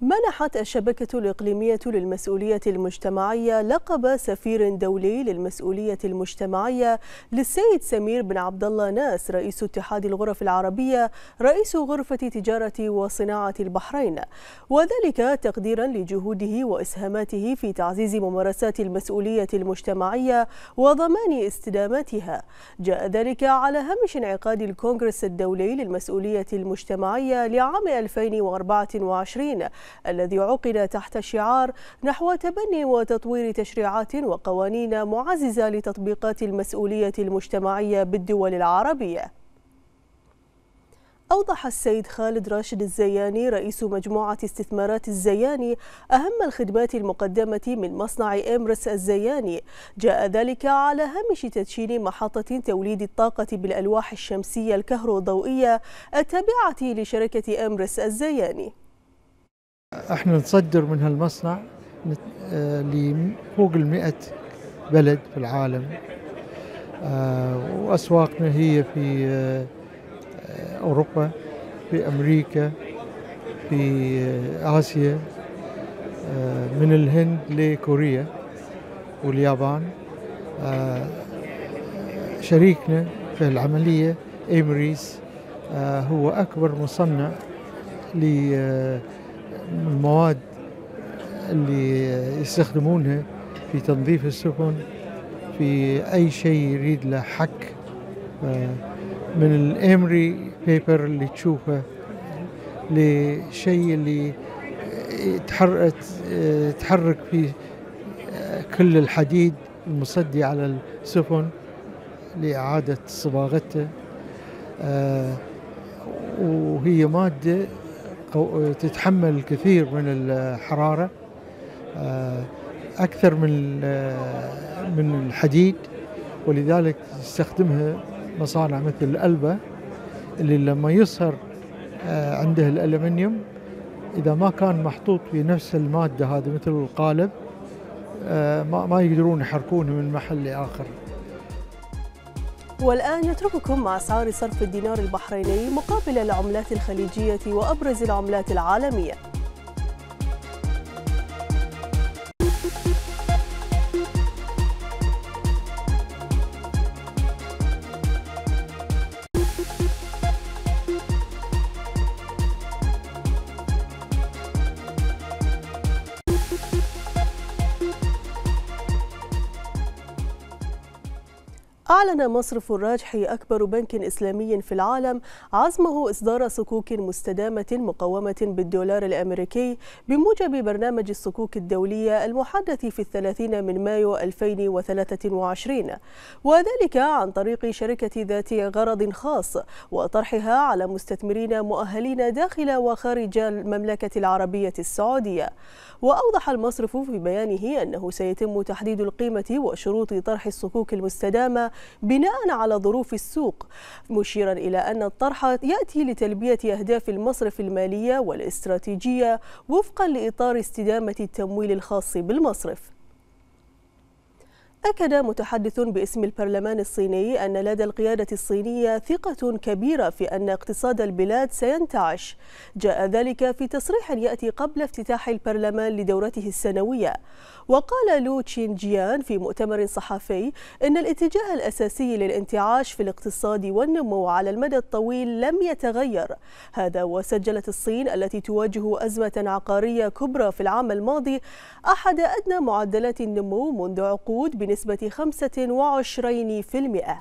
منحت الشبكة الإقليمية للمسؤولية المجتمعية لقب سفير دولي للمسؤولية المجتمعية للسيد سمير بن عبد الله ناس رئيس اتحاد الغرف العربية رئيس غرفة تجارة وصناعة البحرين وذلك تقديرا لجهوده وإسهاماته في تعزيز ممارسات المسؤولية المجتمعية وضمان استدامتها جاء ذلك على هامش انعقاد الكونغرس الدولي للمسؤولية المجتمعية لعام 2024 الذي عقد تحت شعار نحو تبني وتطوير تشريعات وقوانين معززة لتطبيقات المسؤولية المجتمعية بالدول العربية أوضح السيد خالد راشد الزياني رئيس مجموعة استثمارات الزياني أهم الخدمات المقدمة من مصنع إمرس الزياني جاء ذلك على هامش تدشين محطة توليد الطاقة بالألواح الشمسية الكهروضوئية التابعة لشركة إمرس الزياني احنا نصدر من هالمصنع آه، لفوق ال بلد في العالم آه، واسواقنا هي في آه، اوروبا في امريكا في اسيا من الهند لكوريا واليابان شريكنا في العمليه ايمريس هو اكبر مصنع ل المواد اللي يستخدمونها في تنظيف السفن في أي شيء يريد له حك آه، من الإمري بيبر اللي تشوفه لشيء اللي تحرك آه، تحرك فيه آه، كل الحديد المصدي على السفن لإعادة صباغته وهي مادة تتحمل الكثير من الحرارة آه، أكثر من آه، من الحديد ولذلك تستخدمها مصانع مثل الألبة اللي لما يصهر آه، عنده الألمنيوم إذا ما كان محطوط في نفس المادة هذه مثل القالب ما يقدرون يحركونه من محل لآخر والآن نترككم مع سعر صرف الدينار البحريني مقابل العملات الخليجية وأبرز العملات العالمية أعلن مصرف الراجحي أكبر بنك إسلامي في العالم عزمه إصدار صكوك مستدامة مقومة بالدولار الأمريكي بموجب برنامج الصكوك الدولية المحدث في الثلاثين من مايو 2023 وذلك عن طريق شركة ذات غرض خاص وطرحها على مستثمرين مؤهلين داخل وخارج المملكة العربية السعودية وأوضح المصرف في بيانه أنه سيتم تحديد القيمة وشروط طرح الصكوك المستدامة بناء على ظروف السوق مشيرا إلى أن الطرح يأتي لتلبية أهداف المصرف المالية والاستراتيجية وفقا لإطار استدامة التمويل الخاص بالمصرف أكد متحدث باسم البرلمان الصيني أن لدى القيادة الصينية ثقة كبيرة في أن اقتصاد البلاد سينتعش جاء ذلك في تصريح يأتي قبل افتتاح البرلمان لدورته السنوية وقال لو تشين جيان في مؤتمر صحفي أن الاتجاه الأساسي للانتعاش في الاقتصاد والنمو على المدى الطويل لم يتغير هذا وسجلت الصين التي تواجه أزمة عقارية كبرى في العام الماضي أحد أدنى معدلات النمو منذ عقود بنسبة 25%